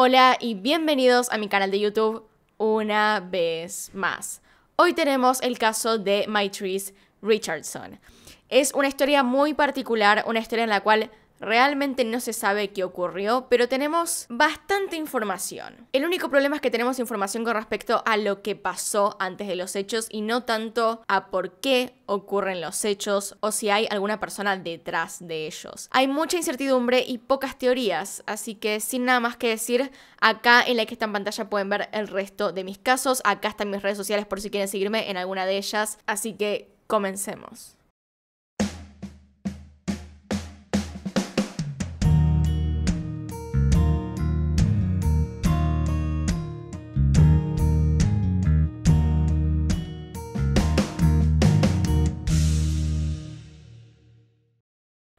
Hola y bienvenidos a mi canal de YouTube una vez más. Hoy tenemos el caso de Maitrice Richardson. Es una historia muy particular, una historia en la cual Realmente no se sabe qué ocurrió, pero tenemos bastante información. El único problema es que tenemos información con respecto a lo que pasó antes de los hechos y no tanto a por qué ocurren los hechos o si hay alguna persona detrás de ellos. Hay mucha incertidumbre y pocas teorías, así que sin nada más que decir, acá en la que está en pantalla pueden ver el resto de mis casos, acá están mis redes sociales por si quieren seguirme en alguna de ellas, así que comencemos.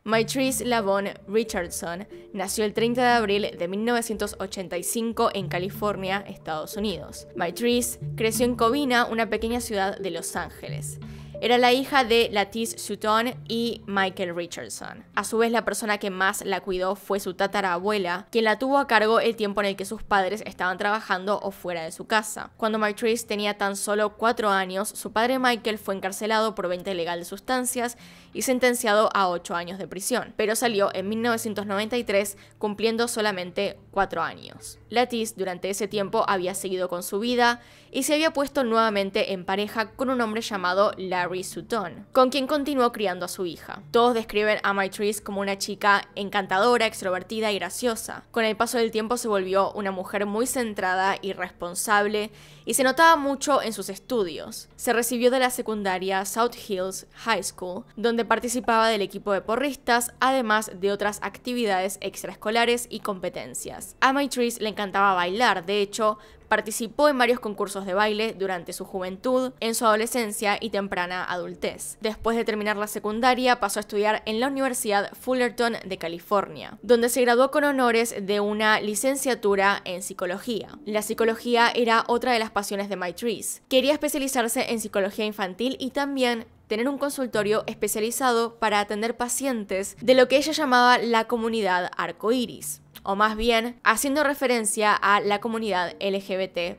Maitrice Lavon Richardson nació el 30 de abril de 1985 en California, Estados Unidos. Maitrice creció en Covina, una pequeña ciudad de Los Ángeles. Era la hija de Latisse Sutton y Michael Richardson. A su vez, la persona que más la cuidó fue su tatarabuela, quien la tuvo a cargo el tiempo en el que sus padres estaban trabajando o fuera de su casa. Cuando Maitrice tenía tan solo 4 años, su padre Michael fue encarcelado por venta ilegal de sustancias y sentenciado a 8 años de prisión, pero salió en 1993 cumpliendo solamente 4 años. Latis durante ese tiempo había seguido con su vida y se había puesto nuevamente en pareja con un hombre llamado Larry Sutton, con quien continuó criando a su hija. Todos describen a Maitrice como una chica encantadora, extrovertida y graciosa. Con el paso del tiempo se volvió una mujer muy centrada y responsable y se notaba mucho en sus estudios. Se recibió de la secundaria South Hills High School, donde participaba del equipo de porristas, además de otras actividades extraescolares y competencias. A le cantaba bailar, de hecho, participó en varios concursos de baile durante su juventud, en su adolescencia y temprana adultez. Después de terminar la secundaria, pasó a estudiar en la Universidad Fullerton de California, donde se graduó con honores de una licenciatura en psicología. La psicología era otra de las pasiones de Maitreese. Quería especializarse en psicología infantil y también tener un consultorio especializado para atender pacientes de lo que ella llamaba la comunidad arcoíris o más bien haciendo referencia a la comunidad LGBT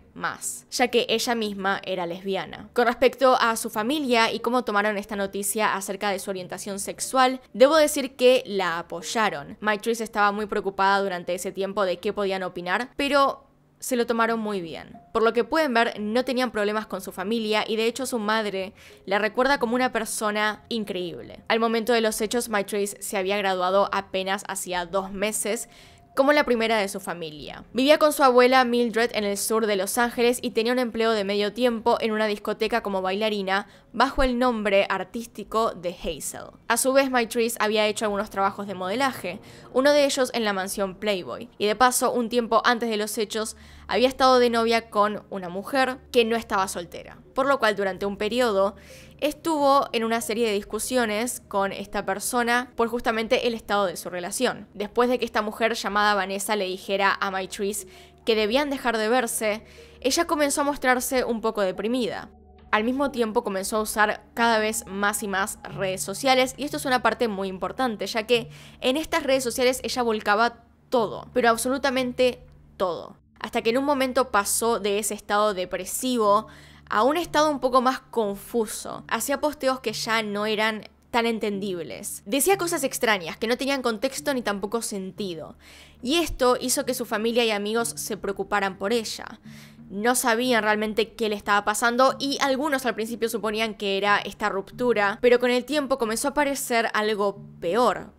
ya que ella misma era lesbiana. Con respecto a su familia y cómo tomaron esta noticia acerca de su orientación sexual, debo decir que la apoyaron. Maitrice estaba muy preocupada durante ese tiempo de qué podían opinar, pero se lo tomaron muy bien. Por lo que pueden ver, no tenían problemas con su familia y de hecho su madre la recuerda como una persona increíble. Al momento de los hechos, Maitrice se había graduado apenas hacía dos meses como la primera de su familia. Vivía con su abuela Mildred en el sur de Los Ángeles y tenía un empleo de medio tiempo en una discoteca como bailarina bajo el nombre artístico de Hazel. A su vez, Maitrice había hecho algunos trabajos de modelaje, uno de ellos en la mansión Playboy, y de paso, un tiempo antes de los hechos, había estado de novia con una mujer que no estaba soltera. Por lo cual durante un periodo estuvo en una serie de discusiones con esta persona por justamente el estado de su relación. Después de que esta mujer llamada Vanessa le dijera a Maitrice que debían dejar de verse, ella comenzó a mostrarse un poco deprimida. Al mismo tiempo comenzó a usar cada vez más y más redes sociales y esto es una parte muy importante, ya que en estas redes sociales ella volcaba todo, pero absolutamente todo hasta que en un momento pasó de ese estado depresivo a un estado un poco más confuso. Hacía posteos que ya no eran tan entendibles. Decía cosas extrañas que no tenían contexto ni tampoco sentido. Y esto hizo que su familia y amigos se preocuparan por ella. No sabían realmente qué le estaba pasando y algunos al principio suponían que era esta ruptura, pero con el tiempo comenzó a aparecer algo peor,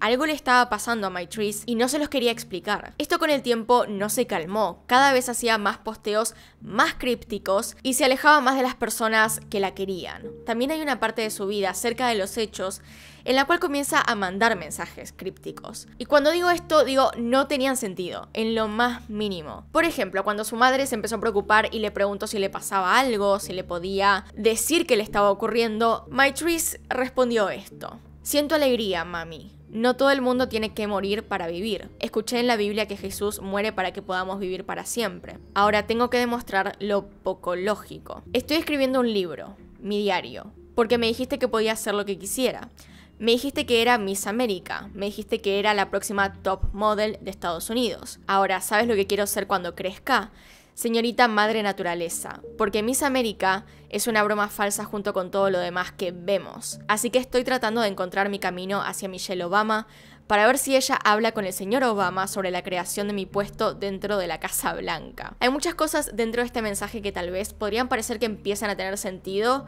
algo le estaba pasando a Maitrice y no se los quería explicar. Esto con el tiempo no se calmó, cada vez hacía más posteos más crípticos y se alejaba más de las personas que la querían. También hay una parte de su vida cerca de los hechos en la cual comienza a mandar mensajes crípticos. Y cuando digo esto, digo, no tenían sentido, en lo más mínimo. Por ejemplo, cuando su madre se empezó a preocupar y le preguntó si le pasaba algo, si le podía decir qué le estaba ocurriendo, Maitrice respondió esto. Siento alegría, mami. No todo el mundo tiene que morir para vivir. Escuché en la Biblia que Jesús muere para que podamos vivir para siempre. Ahora tengo que demostrar lo poco lógico. Estoy escribiendo un libro, mi diario, porque me dijiste que podía hacer lo que quisiera. Me dijiste que era Miss América, me dijiste que era la próxima top model de Estados Unidos. Ahora, ¿sabes lo que quiero ser cuando crezca? señorita madre naturaleza, porque Miss América es una broma falsa junto con todo lo demás que vemos. Así que estoy tratando de encontrar mi camino hacia Michelle Obama para ver si ella habla con el señor Obama sobre la creación de mi puesto dentro de la Casa Blanca. Hay muchas cosas dentro de este mensaje que tal vez podrían parecer que empiezan a tener sentido,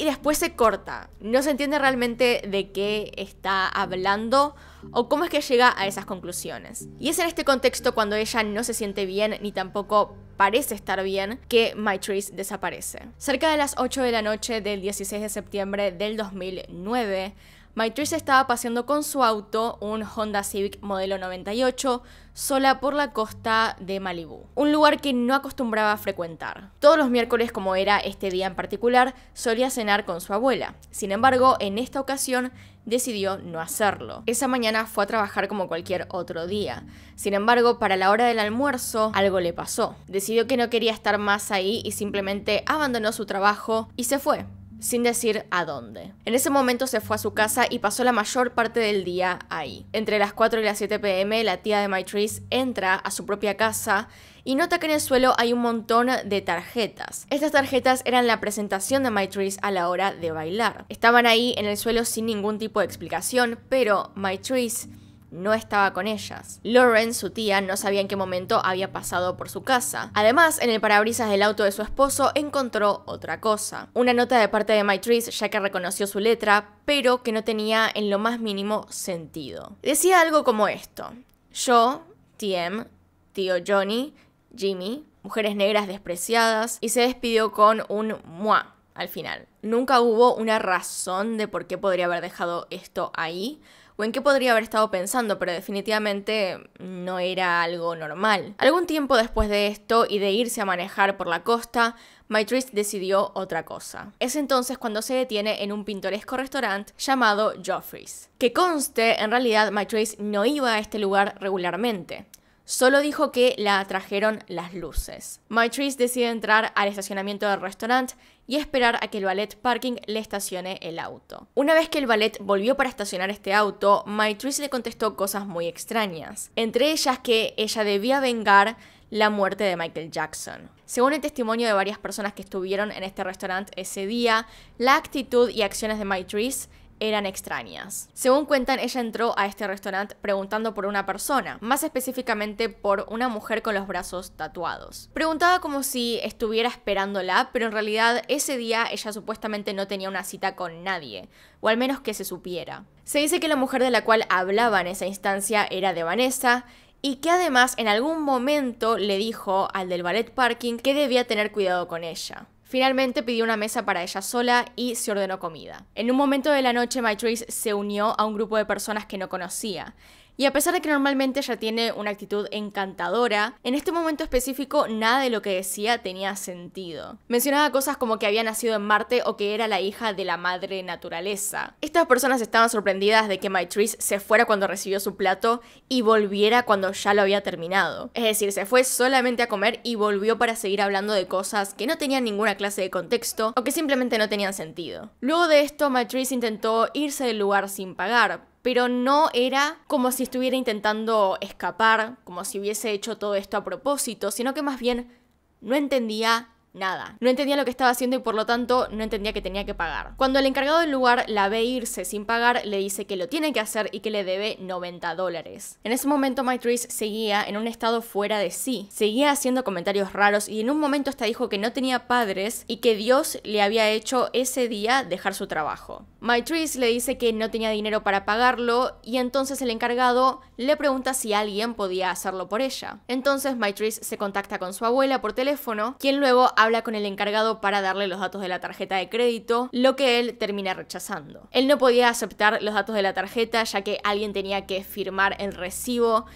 y después se corta. No se entiende realmente de qué está hablando o cómo es que llega a esas conclusiones. Y es en este contexto cuando ella no se siente bien ni tampoco parece estar bien que Maitreys desaparece. Cerca de las 8 de la noche del 16 de septiembre del 2009, Maitrice estaba paseando con su auto, un Honda Civic modelo 98, sola por la costa de Malibú, un lugar que no acostumbraba a frecuentar. Todos los miércoles, como era este día en particular, solía cenar con su abuela. Sin embargo, en esta ocasión decidió no hacerlo. Esa mañana fue a trabajar como cualquier otro día. Sin embargo, para la hora del almuerzo, algo le pasó. Decidió que no quería estar más ahí y simplemente abandonó su trabajo y se fue sin decir a dónde. En ese momento se fue a su casa y pasó la mayor parte del día ahí. Entre las 4 y las 7 pm, la tía de Maitrice entra a su propia casa y nota que en el suelo hay un montón de tarjetas. Estas tarjetas eran la presentación de Maitrice a la hora de bailar. Estaban ahí en el suelo sin ningún tipo de explicación, pero Maitrice no estaba con ellas. Lauren, su tía, no sabía en qué momento había pasado por su casa. Además, en el parabrisas del auto de su esposo encontró otra cosa. Una nota de parte de Maitrice, ya que reconoció su letra, pero que no tenía en lo más mínimo sentido. Decía algo como esto. Yo, TM, tío Johnny, Jimmy, mujeres negras despreciadas, y se despidió con un mua al final. Nunca hubo una razón de por qué podría haber dejado esto ahí, o en qué podría haber estado pensando, pero definitivamente no era algo normal. Algún tiempo después de esto y de irse a manejar por la costa, Mytris decidió otra cosa. Es entonces cuando se detiene en un pintoresco restaurante llamado Joffrey's. Que conste, en realidad Mytris no iba a este lugar regularmente. Solo dijo que la atrajeron las luces. Mytris decide entrar al estacionamiento del restaurante y esperar a que el valet parking le estacione el auto. Una vez que el valet volvió para estacionar este auto, Maitrice le contestó cosas muy extrañas, entre ellas que ella debía vengar la muerte de Michael Jackson. Según el testimonio de varias personas que estuvieron en este restaurante ese día, la actitud y acciones de Maitrice eran extrañas. Según cuentan, ella entró a este restaurante preguntando por una persona, más específicamente por una mujer con los brazos tatuados. Preguntaba como si estuviera esperándola, pero en realidad ese día ella supuestamente no tenía una cita con nadie, o al menos que se supiera. Se dice que la mujer de la cual hablaba en esa instancia era de Vanessa, y que además en algún momento le dijo al del ballet parking que debía tener cuidado con ella. Finalmente pidió una mesa para ella sola y se ordenó comida. En un momento de la noche, MyTrace se unió a un grupo de personas que no conocía. Y a pesar de que normalmente ella tiene una actitud encantadora, en este momento específico nada de lo que decía tenía sentido. Mencionaba cosas como que había nacido en Marte o que era la hija de la madre naturaleza. Estas personas estaban sorprendidas de que Maitrice se fuera cuando recibió su plato y volviera cuando ya lo había terminado. Es decir, se fue solamente a comer y volvió para seguir hablando de cosas que no tenían ninguna clase de contexto o que simplemente no tenían sentido. Luego de esto, Maitrice intentó irse del lugar sin pagar, pero no era como si estuviera intentando escapar, como si hubiese hecho todo esto a propósito, sino que más bien no entendía nada. No entendía lo que estaba haciendo y por lo tanto no entendía que tenía que pagar. Cuando el encargado del lugar la ve irse sin pagar, le dice que lo tiene que hacer y que le debe 90 dólares. En ese momento Mitrice seguía en un estado fuera de sí, seguía haciendo comentarios raros y en un momento hasta dijo que no tenía padres y que Dios le había hecho ese día dejar su trabajo. Maitrice le dice que no tenía dinero para pagarlo y entonces el encargado le pregunta si alguien podía hacerlo por ella. Entonces Maitrice se contacta con su abuela por teléfono, quien luego habla con el encargado para darle los datos de la tarjeta de crédito, lo que él termina rechazando. Él no podía aceptar los datos de la tarjeta ya que alguien tenía que firmar el recibo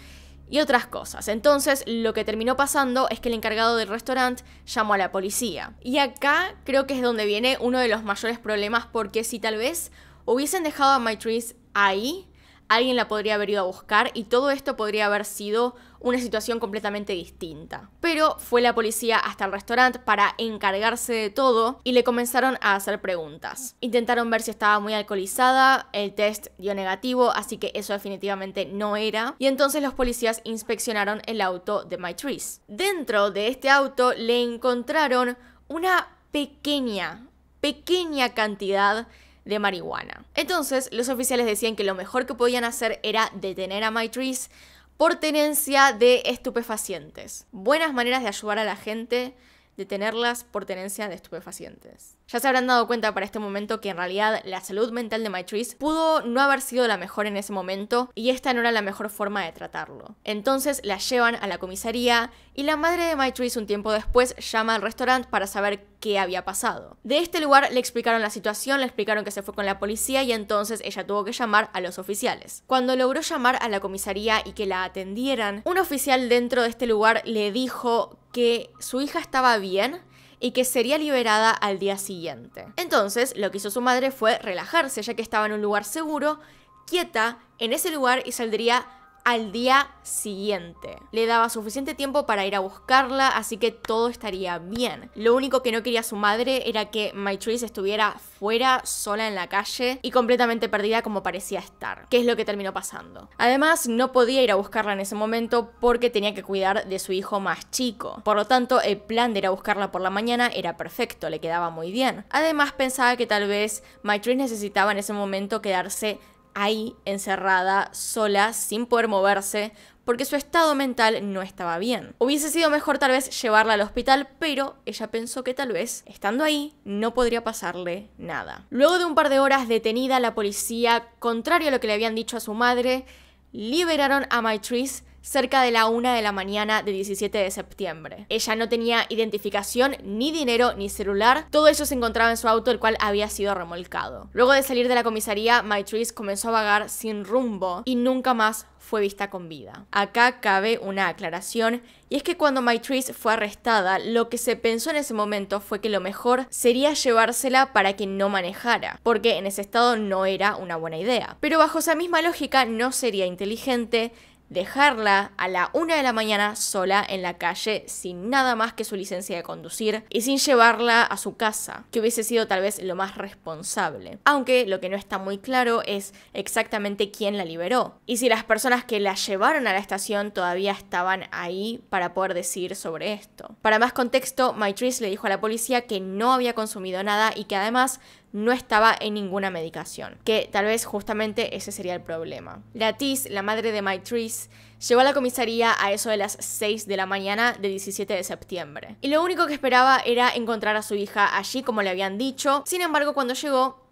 y otras cosas. Entonces, lo que terminó pasando es que el encargado del restaurante llamó a la policía. Y acá creo que es donde viene uno de los mayores problemas porque si tal vez hubiesen dejado a Maitris ahí, alguien la podría haber ido a buscar y todo esto podría haber sido una situación completamente distinta. Pero fue la policía hasta el restaurante para encargarse de todo y le comenzaron a hacer preguntas. Intentaron ver si estaba muy alcoholizada, el test dio negativo, así que eso definitivamente no era. Y entonces los policías inspeccionaron el auto de Maitrice. Dentro de este auto le encontraron una pequeña, pequeña cantidad de marihuana. Entonces, los oficiales decían que lo mejor que podían hacer era detener a Maitrice por tenencia de estupefacientes. Buenas maneras de ayudar a la gente de tenerlas por tenencia de estupefacientes. Ya se habrán dado cuenta para este momento que en realidad la salud mental de Maitrice pudo no haber sido la mejor en ese momento y esta no era la mejor forma de tratarlo. Entonces la llevan a la comisaría y la madre de Maitrice un tiempo después llama al restaurante para saber qué había pasado. De este lugar le explicaron la situación, le explicaron que se fue con la policía y entonces ella tuvo que llamar a los oficiales. Cuando logró llamar a la comisaría y que la atendieran, un oficial dentro de este lugar le dijo que su hija estaba bien, y que sería liberada al día siguiente. Entonces, lo que hizo su madre fue relajarse, ya que estaba en un lugar seguro, quieta, en ese lugar y saldría al día siguiente. Le daba suficiente tiempo para ir a buscarla, así que todo estaría bien. Lo único que no quería su madre era que Maitrice estuviera fuera, sola en la calle y completamente perdida como parecía estar, que es lo que terminó pasando. Además, no podía ir a buscarla en ese momento porque tenía que cuidar de su hijo más chico. Por lo tanto, el plan de ir a buscarla por la mañana era perfecto, le quedaba muy bien. Además, pensaba que tal vez Maitrice necesitaba en ese momento quedarse ahí encerrada, sola, sin poder moverse, porque su estado mental no estaba bien. Hubiese sido mejor tal vez llevarla al hospital, pero ella pensó que tal vez, estando ahí, no podría pasarle nada. Luego de un par de horas detenida, la policía, contrario a lo que le habían dicho a su madre, liberaron a Maitrice cerca de la una de la mañana del 17 de septiembre. Ella no tenía identificación, ni dinero, ni celular. Todo eso se encontraba en su auto, el cual había sido remolcado. Luego de salir de la comisaría, Maitrice comenzó a vagar sin rumbo y nunca más fue vista con vida. Acá cabe una aclaración, y es que cuando Maitris fue arrestada, lo que se pensó en ese momento fue que lo mejor sería llevársela para que no manejara, porque en ese estado no era una buena idea. Pero bajo esa misma lógica no sería inteligente dejarla a la una de la mañana sola en la calle sin nada más que su licencia de conducir y sin llevarla a su casa, que hubiese sido tal vez lo más responsable. Aunque lo que no está muy claro es exactamente quién la liberó y si las personas que la llevaron a la estación todavía estaban ahí para poder decir sobre esto. Para más contexto, Maitris le dijo a la policía que no había consumido nada y que además no estaba en ninguna medicación, que tal vez justamente ese sería el problema. Latiz, la madre de Maitris, llegó a la comisaría a eso de las 6 de la mañana del 17 de septiembre. Y lo único que esperaba era encontrar a su hija allí, como le habían dicho. Sin embargo, cuando llegó,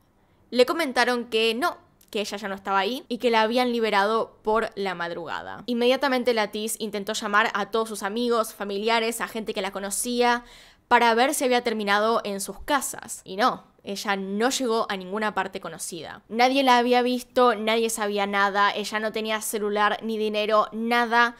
le comentaron que no, que ella ya no estaba ahí y que la habían liberado por la madrugada. Inmediatamente Latiz intentó llamar a todos sus amigos, familiares, a gente que la conocía, para ver si había terminado en sus casas. Y no, ella no llegó a ninguna parte conocida. Nadie la había visto, nadie sabía nada, ella no tenía celular ni dinero, nada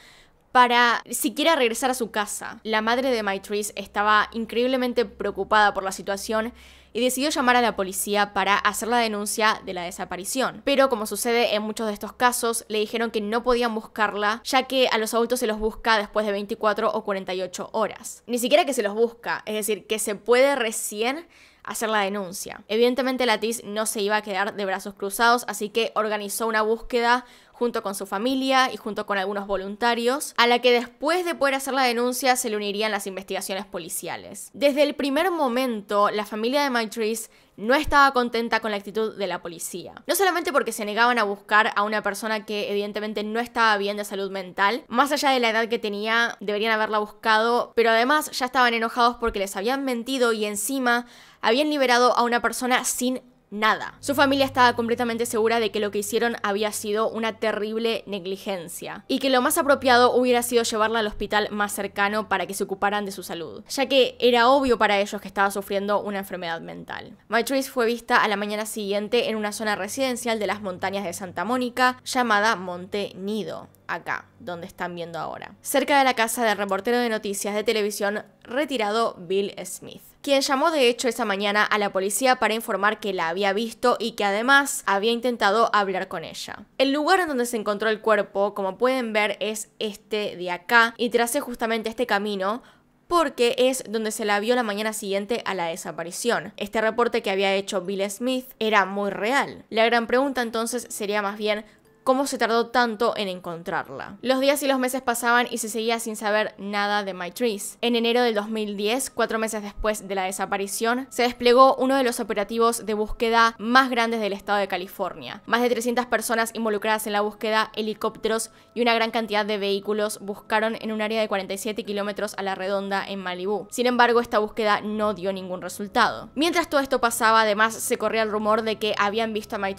para siquiera regresar a su casa. La madre de Maitrice estaba increíblemente preocupada por la situación y decidió llamar a la policía para hacer la denuncia de la desaparición. Pero como sucede en muchos de estos casos, le dijeron que no podían buscarla, ya que a los adultos se los busca después de 24 o 48 horas. Ni siquiera que se los busca, es decir, que se puede recién hacer la denuncia. Evidentemente Latiz no se iba a quedar de brazos cruzados, así que organizó una búsqueda junto con su familia y junto con algunos voluntarios, a la que después de poder hacer la denuncia se le unirían las investigaciones policiales. Desde el primer momento, la familia de Maitrice no estaba contenta con la actitud de la policía. No solamente porque se negaban a buscar a una persona que evidentemente no estaba bien de salud mental, más allá de la edad que tenía, deberían haberla buscado, pero además ya estaban enojados porque les habían mentido y encima habían liberado a una persona sin nada. Su familia estaba completamente segura de que lo que hicieron había sido una terrible negligencia y que lo más apropiado hubiera sido llevarla al hospital más cercano para que se ocuparan de su salud, ya que era obvio para ellos que estaba sufriendo una enfermedad mental. Matrice fue vista a la mañana siguiente en una zona residencial de las montañas de Santa Mónica llamada Monte Nido acá, donde están viendo ahora, cerca de la casa del reportero de noticias de televisión retirado Bill Smith quien llamó de hecho esa mañana a la policía para informar que la había visto y que además había intentado hablar con ella. El lugar en donde se encontró el cuerpo, como pueden ver, es este de acá y tracé justamente este camino porque es donde se la vio la mañana siguiente a la desaparición. Este reporte que había hecho Bill Smith era muy real. La gran pregunta entonces sería más bien cómo se tardó tanto en encontrarla. Los días y los meses pasaban y se seguía sin saber nada de Maitreys. En enero del 2010, cuatro meses después de la desaparición, se desplegó uno de los operativos de búsqueda más grandes del estado de California. Más de 300 personas involucradas en la búsqueda, helicópteros y una gran cantidad de vehículos buscaron en un área de 47 kilómetros a la redonda en Malibú. Sin embargo, esta búsqueda no dio ningún resultado. Mientras todo esto pasaba, además se corría el rumor de que habían visto a My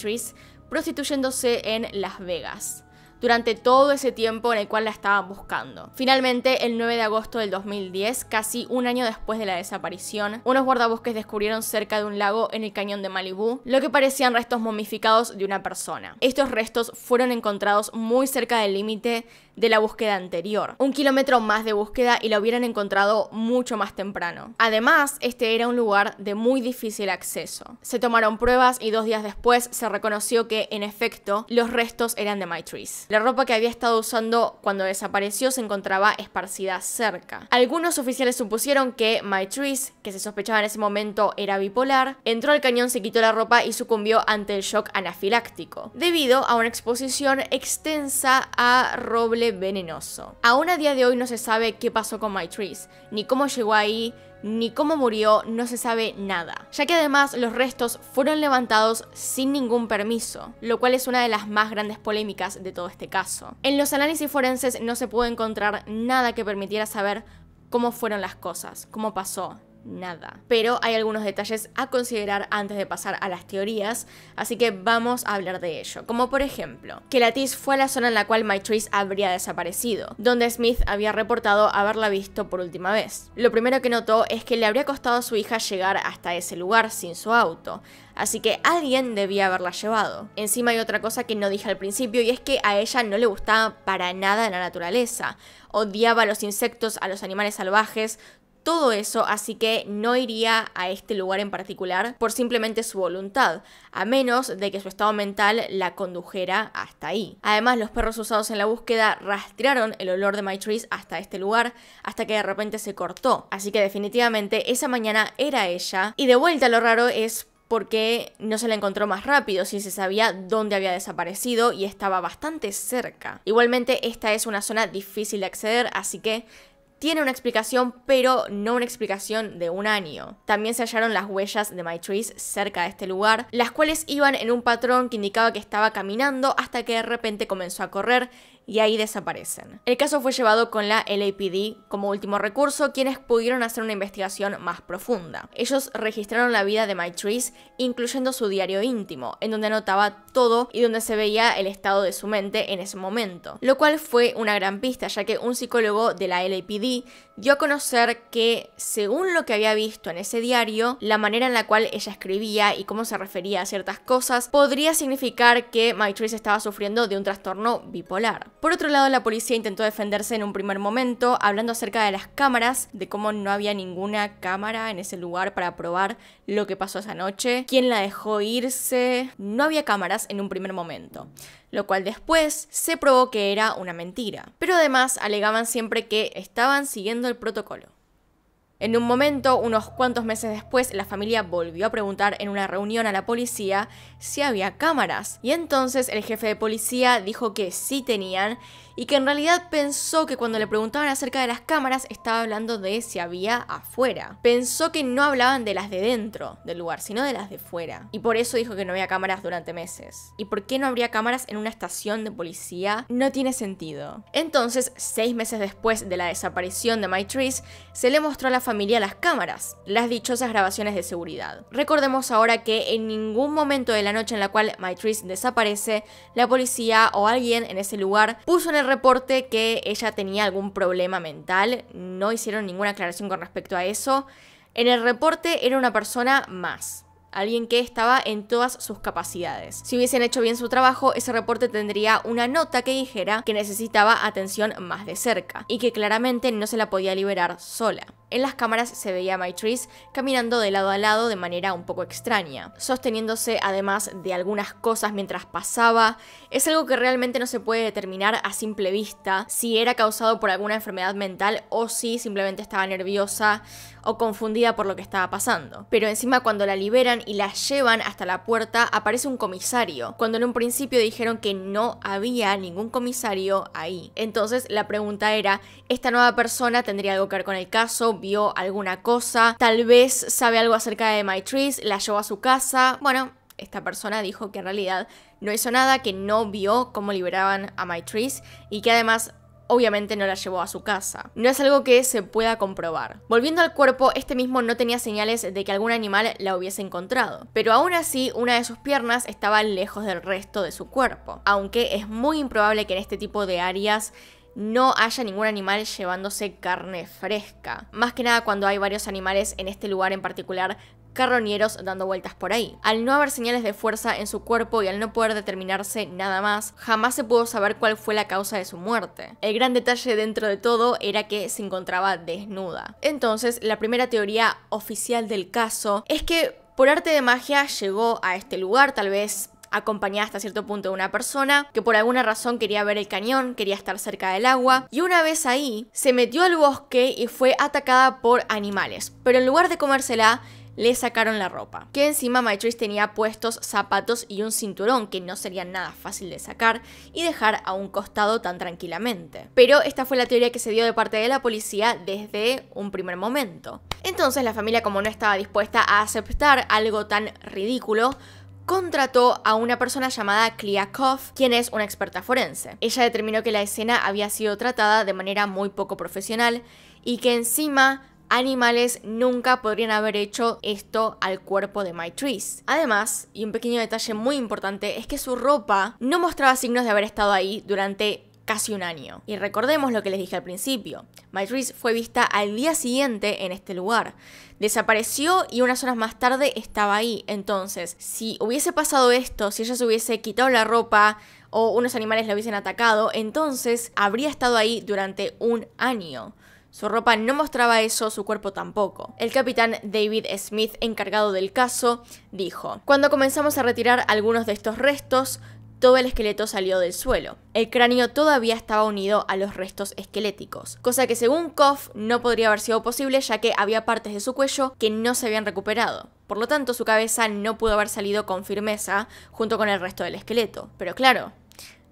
prostituyéndose en Las Vegas durante todo ese tiempo en el cual la estaban buscando. Finalmente, el 9 de agosto del 2010, casi un año después de la desaparición, unos guardabosques descubrieron cerca de un lago en el cañón de Malibú lo que parecían restos momificados de una persona. Estos restos fueron encontrados muy cerca del límite de la búsqueda anterior, un kilómetro más de búsqueda y la hubieran encontrado mucho más temprano. Además, este era un lugar de muy difícil acceso. Se tomaron pruebas y dos días después se reconoció que, en efecto, los restos eran de MyTrees. La ropa que había estado usando cuando desapareció se encontraba esparcida cerca. Algunos oficiales supusieron que Maitreese, que se sospechaba en ese momento era bipolar, entró al cañón, se quitó la ropa y sucumbió ante el shock anafiláctico, debido a una exposición extensa a roble venenoso. Aún a día de hoy no se sabe qué pasó con Maitreese, ni cómo llegó ahí, ni cómo murió, no se sabe nada, ya que además los restos fueron levantados sin ningún permiso, lo cual es una de las más grandes polémicas de todo este caso. En los análisis forenses no se pudo encontrar nada que permitiera saber cómo fueron las cosas, cómo pasó, nada. Pero hay algunos detalles a considerar antes de pasar a las teorías, así que vamos a hablar de ello. Como por ejemplo, que la tiz fue la zona en la cual MyTrees habría desaparecido, donde Smith había reportado haberla visto por última vez. Lo primero que notó es que le habría costado a su hija llegar hasta ese lugar sin su auto, así que alguien debía haberla llevado. Encima hay otra cosa que no dije al principio y es que a ella no le gustaba para nada la naturaleza. Odiaba a los insectos, a los animales salvajes, todo eso, así que no iría a este lugar en particular por simplemente su voluntad, a menos de que su estado mental la condujera hasta ahí. Además, los perros usados en la búsqueda rastrearon el olor de Maitrees hasta este lugar, hasta que de repente se cortó. Así que definitivamente esa mañana era ella. Y de vuelta lo raro es porque no se la encontró más rápido si se sabía dónde había desaparecido y estaba bastante cerca. Igualmente esta es una zona difícil de acceder, así que tiene una explicación, pero no una explicación de un año. También se hallaron las huellas de MyTrees cerca de este lugar, las cuales iban en un patrón que indicaba que estaba caminando hasta que de repente comenzó a correr y ahí desaparecen. El caso fue llevado con la LAPD como último recurso, quienes pudieron hacer una investigación más profunda. Ellos registraron la vida de Maitrice, incluyendo su diario íntimo, en donde anotaba todo y donde se veía el estado de su mente en ese momento, lo cual fue una gran pista, ya que un psicólogo de la LAPD dio a conocer que, según lo que había visto en ese diario, la manera en la cual ella escribía y cómo se refería a ciertas cosas podría significar que Maitrice estaba sufriendo de un trastorno bipolar. Por otro lado, la policía intentó defenderse en un primer momento, hablando acerca de las cámaras, de cómo no había ninguna cámara en ese lugar para probar lo que pasó esa noche, quién la dejó irse, no había cámaras en un primer momento, lo cual después se probó que era una mentira. Pero además alegaban siempre que estaban siguiendo el protocolo. En un momento, unos cuantos meses después, la familia volvió a preguntar en una reunión a la policía si había cámaras. Y entonces el jefe de policía dijo que sí tenían y que en realidad pensó que cuando le preguntaban acerca de las cámaras estaba hablando de si había afuera. Pensó que no hablaban de las de dentro del lugar, sino de las de fuera. Y por eso dijo que no había cámaras durante meses. ¿Y por qué no habría cámaras en una estación de policía? No tiene sentido. Entonces, seis meses después de la desaparición de Maitrice, se le mostró a la familia las cámaras, las dichosas grabaciones de seguridad. Recordemos ahora que en ningún momento de la noche en la cual Maitrice desaparece, la policía o alguien en ese lugar puso en reporte que ella tenía algún problema mental, no hicieron ninguna aclaración con respecto a eso. En el reporte era una persona más, alguien que estaba en todas sus capacidades. Si hubiesen hecho bien su trabajo, ese reporte tendría una nota que dijera que necesitaba atención más de cerca y que claramente no se la podía liberar sola. En las cámaras se veía a Maitrice caminando de lado a lado de manera un poco extraña, sosteniéndose además de algunas cosas mientras pasaba, es algo que realmente no se puede determinar a simple vista si era causado por alguna enfermedad mental o si simplemente estaba nerviosa o confundida por lo que estaba pasando. Pero encima cuando la liberan y la llevan hasta la puerta aparece un comisario, cuando en un principio dijeron que no había ningún comisario ahí. Entonces la pregunta era, ¿esta nueva persona tendría algo que ver con el caso? ¿Vio alguna cosa? ¿Tal vez sabe algo acerca de My ¿La llevó a su casa? Bueno, esta persona dijo que en realidad no hizo nada, que no vio cómo liberaban a Maitris y que además obviamente no la llevó a su casa. No es algo que se pueda comprobar. Volviendo al cuerpo, este mismo no tenía señales de que algún animal la hubiese encontrado, pero aún así una de sus piernas estaba lejos del resto de su cuerpo, aunque es muy improbable que en este tipo de áreas no haya ningún animal llevándose carne fresca. Más que nada cuando hay varios animales en este lugar en particular carroñeros dando vueltas por ahí. Al no haber señales de fuerza en su cuerpo y al no poder determinarse nada más, jamás se pudo saber cuál fue la causa de su muerte. El gran detalle dentro de todo era que se encontraba desnuda. Entonces, la primera teoría oficial del caso es que por arte de magia llegó a este lugar, tal vez acompañada hasta cierto punto de una persona que por alguna razón quería ver el cañón, quería estar cerca del agua y una vez ahí se metió al bosque y fue atacada por animales. Pero en lugar de comérsela, le sacaron la ropa. Que encima Matrix tenía puestos zapatos y un cinturón que no sería nada fácil de sacar y dejar a un costado tan tranquilamente. Pero esta fue la teoría que se dio de parte de la policía desde un primer momento. Entonces la familia como no estaba dispuesta a aceptar algo tan ridículo, contrató a una persona llamada Kliakov, quien es una experta forense. Ella determinó que la escena había sido tratada de manera muy poco profesional y que encima animales nunca podrían haber hecho esto al cuerpo de Maitris. Además, y un pequeño detalle muy importante, es que su ropa no mostraba signos de haber estado ahí durante casi un año. Y recordemos lo que les dije al principio. Maitris fue vista al día siguiente en este lugar. Desapareció y unas horas más tarde estaba ahí. Entonces, si hubiese pasado esto, si ella se hubiese quitado la ropa, o unos animales la hubiesen atacado, entonces habría estado ahí durante un año. Su ropa no mostraba eso, su cuerpo tampoco. El capitán David Smith, encargado del caso, dijo, Cuando comenzamos a retirar algunos de estos restos, todo el esqueleto salió del suelo. El cráneo todavía estaba unido a los restos esqueléticos, cosa que según Koff no podría haber sido posible ya que había partes de su cuello que no se habían recuperado. Por lo tanto, su cabeza no pudo haber salido con firmeza junto con el resto del esqueleto. Pero claro,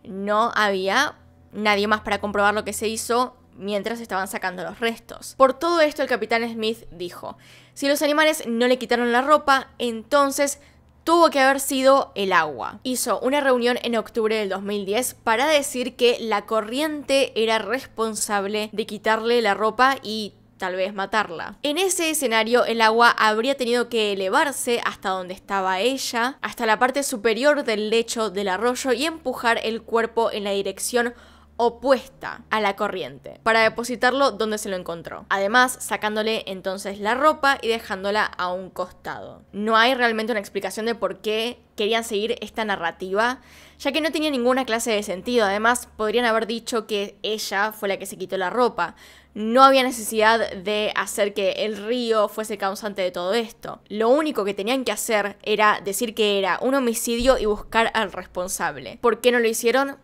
no había nadie más para comprobar lo que se hizo mientras estaban sacando los restos. Por todo esto el capitán Smith dijo, si los animales no le quitaron la ropa, entonces tuvo que haber sido el agua. Hizo una reunión en octubre del 2010 para decir que la corriente era responsable de quitarle la ropa y tal vez matarla. En ese escenario el agua habría tenido que elevarse hasta donde estaba ella, hasta la parte superior del lecho del arroyo y empujar el cuerpo en la dirección opuesta a la corriente para depositarlo donde se lo encontró. Además, sacándole entonces la ropa y dejándola a un costado. No hay realmente una explicación de por qué querían seguir esta narrativa, ya que no tenía ninguna clase de sentido. Además, podrían haber dicho que ella fue la que se quitó la ropa. No había necesidad de hacer que el río fuese causante de todo esto. Lo único que tenían que hacer era decir que era un homicidio y buscar al responsable. ¿Por qué no lo hicieron?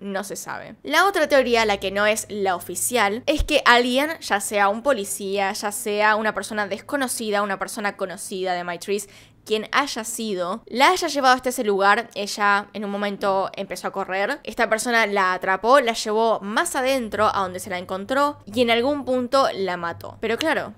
No se sabe. La otra teoría, la que no es la oficial, es que alguien, ya sea un policía, ya sea una persona desconocida, una persona conocida de Maitrice, quien haya sido, la haya llevado hasta ese lugar. Ella en un momento empezó a correr. Esta persona la atrapó, la llevó más adentro a donde se la encontró y en algún punto la mató. Pero claro,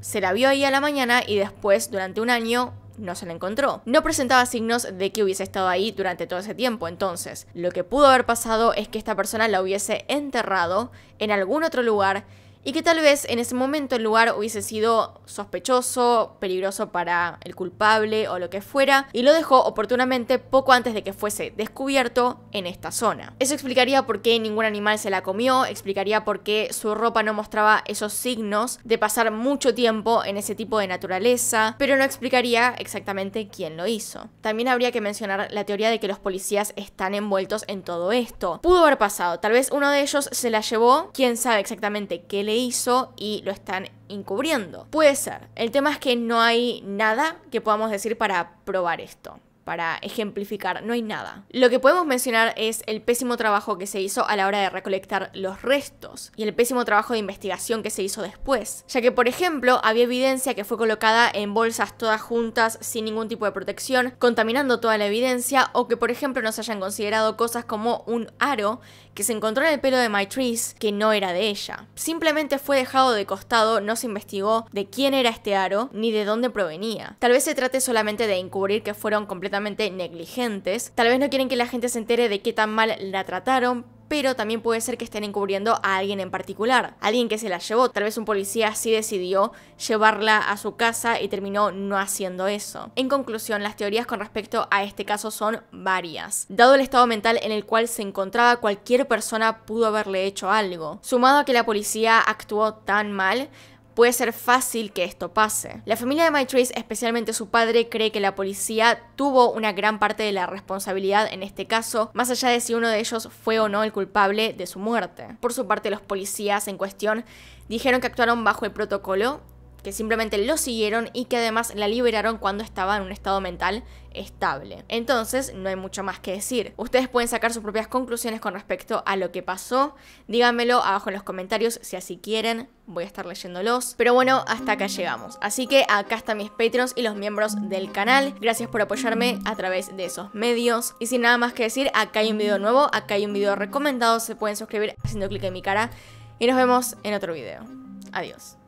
se la vio ahí a la mañana y después, durante un año, no se le encontró. No presentaba signos de que hubiese estado ahí durante todo ese tiempo, entonces lo que pudo haber pasado es que esta persona la hubiese enterrado en algún otro lugar y que tal vez en ese momento el lugar hubiese sido sospechoso, peligroso para el culpable o lo que fuera, y lo dejó oportunamente poco antes de que fuese descubierto en esta zona. Eso explicaría por qué ningún animal se la comió, explicaría por qué su ropa no mostraba esos signos de pasar mucho tiempo en ese tipo de naturaleza, pero no explicaría exactamente quién lo hizo. También habría que mencionar la teoría de que los policías están envueltos en todo esto. Pudo haber pasado, tal vez uno de ellos se la llevó, quién sabe exactamente qué le hizo y lo están encubriendo. Puede ser. El tema es que no hay nada que podamos decir para probar esto para ejemplificar, no hay nada. Lo que podemos mencionar es el pésimo trabajo que se hizo a la hora de recolectar los restos y el pésimo trabajo de investigación que se hizo después, ya que por ejemplo había evidencia que fue colocada en bolsas todas juntas sin ningún tipo de protección, contaminando toda la evidencia o que por ejemplo no se hayan considerado cosas como un aro que se encontró en el pelo de Maitrice que no era de ella. Simplemente fue dejado de costado, no se investigó de quién era este aro ni de dónde provenía. Tal vez se trate solamente de encubrir que fueron completamente negligentes. Tal vez no quieren que la gente se entere de qué tan mal la trataron, pero también puede ser que estén encubriendo a alguien en particular, alguien que se la llevó, tal vez un policía sí decidió llevarla a su casa y terminó no haciendo eso. En conclusión, las teorías con respecto a este caso son varias. Dado el estado mental en el cual se encontraba, cualquier persona pudo haberle hecho algo. Sumado a que la policía actuó tan mal, Puede ser fácil que esto pase. La familia de Maitrace, especialmente su padre, cree que la policía tuvo una gran parte de la responsabilidad en este caso, más allá de si uno de ellos fue o no el culpable de su muerte. Por su parte, los policías en cuestión dijeron que actuaron bajo el protocolo que simplemente lo siguieron y que además la liberaron cuando estaba en un estado mental estable. Entonces, no hay mucho más que decir. Ustedes pueden sacar sus propias conclusiones con respecto a lo que pasó. Díganmelo abajo en los comentarios si así quieren. Voy a estar leyéndolos. Pero bueno, hasta acá llegamos. Así que acá están mis Patreons y los miembros del canal. Gracias por apoyarme a través de esos medios. Y sin nada más que decir, acá hay un video nuevo, acá hay un video recomendado. Se pueden suscribir haciendo clic en mi cara. Y nos vemos en otro video. Adiós.